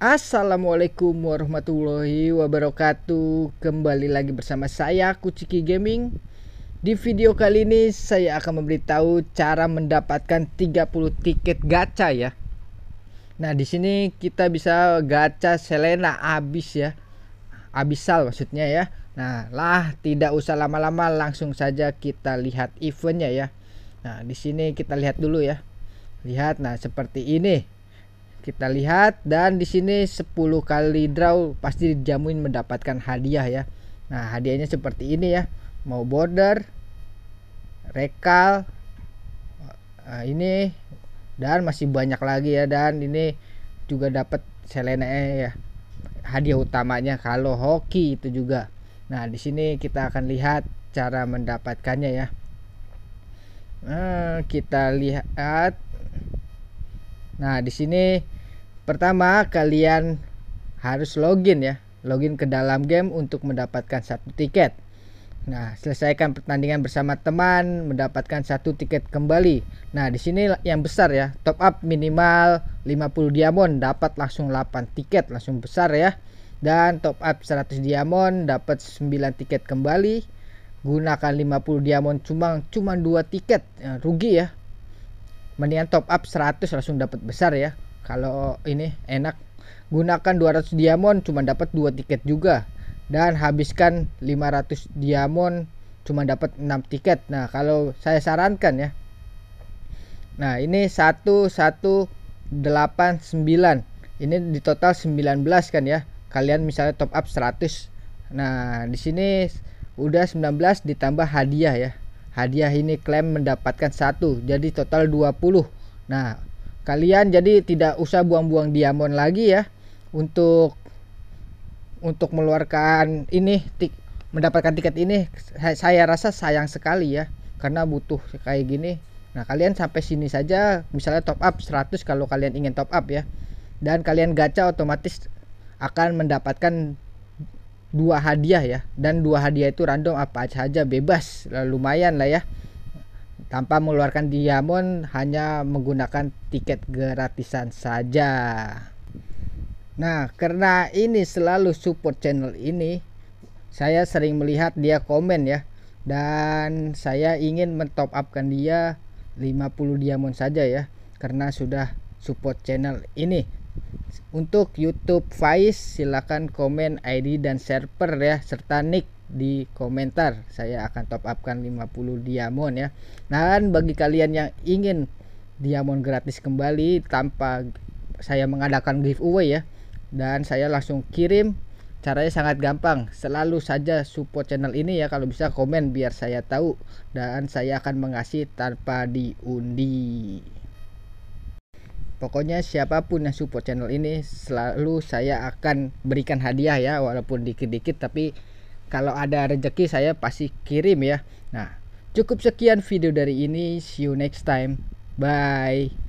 Assalamualaikum warahmatullahi wabarakatuh Kembali lagi bersama saya Kuciki Gaming Di video kali ini saya akan memberitahu cara mendapatkan 30 tiket gacha ya Nah di sini kita bisa gacha Selena abis ya Abisal maksudnya ya Nah lah tidak usah lama-lama langsung saja kita lihat eventnya ya Nah, di sini kita lihat dulu ya. Lihat, nah seperti ini. Kita lihat dan di sini 10 kali draw pasti dijamin mendapatkan hadiah ya. Nah, hadiahnya seperti ini ya. Mau border, rekal, nah, ini dan masih banyak lagi ya dan ini juga dapat Selena ya. Hadiah utamanya kalau hoki itu juga. Nah, di sini kita akan lihat cara mendapatkannya ya. Eh, kita lihat. Nah, di sini pertama kalian harus login ya. Login ke dalam game untuk mendapatkan satu tiket. Nah, selesaikan pertandingan bersama teman, mendapatkan satu tiket kembali. Nah, di sini yang besar ya, top up minimal 50 diamond dapat langsung 8 tiket, langsung besar ya. Dan top up 100 diamond dapat 9 tiket kembali gunakan 50 diamond cuma cuma dua tiket ya, rugi ya mendingan top up 100 langsung dapat besar ya kalau ini enak gunakan 200 diamond cuma dapat dua tiket juga dan habiskan 500 diamond cuma dapat 6 tiket nah kalau saya sarankan ya nah ini 1189 ini di total 19 kan ya kalian misalnya top up 100 nah di sini udah 19 ditambah hadiah ya hadiah ini klaim mendapatkan satu jadi total 20 nah kalian jadi tidak usah buang-buang diamond lagi ya untuk untuk meluarkan ini tik, mendapatkan tiket ini saya rasa sayang sekali ya karena butuh kayak gini nah kalian sampai sini saja misalnya top up 100 kalau kalian ingin top up ya dan kalian gacha otomatis akan mendapatkan dua hadiah ya dan dua hadiah itu random apa saja bebas lumayan lah ya tanpa mengeluarkan diamond hanya menggunakan tiket gratisan saja nah karena ini selalu support channel ini saya sering melihat dia komen ya dan saya ingin mentop upkan dia 50 diamond saja ya karena sudah support channel ini untuk YouTube Faiz silakan komen ID dan server ya serta nick di komentar. Saya akan top upkan 50 diamond ya. Nah, bagi kalian yang ingin diamond gratis kembali tanpa saya mengadakan giveaway ya. Dan saya langsung kirim caranya sangat gampang selalu saja support channel ini ya kalau bisa komen biar saya tahu dan saya akan mengasih tanpa diundi Pokoknya siapapun yang support channel ini selalu saya akan berikan hadiah ya walaupun dikit-dikit tapi kalau ada rezeki saya pasti kirim ya. Nah, cukup sekian video dari ini. See you next time. Bye.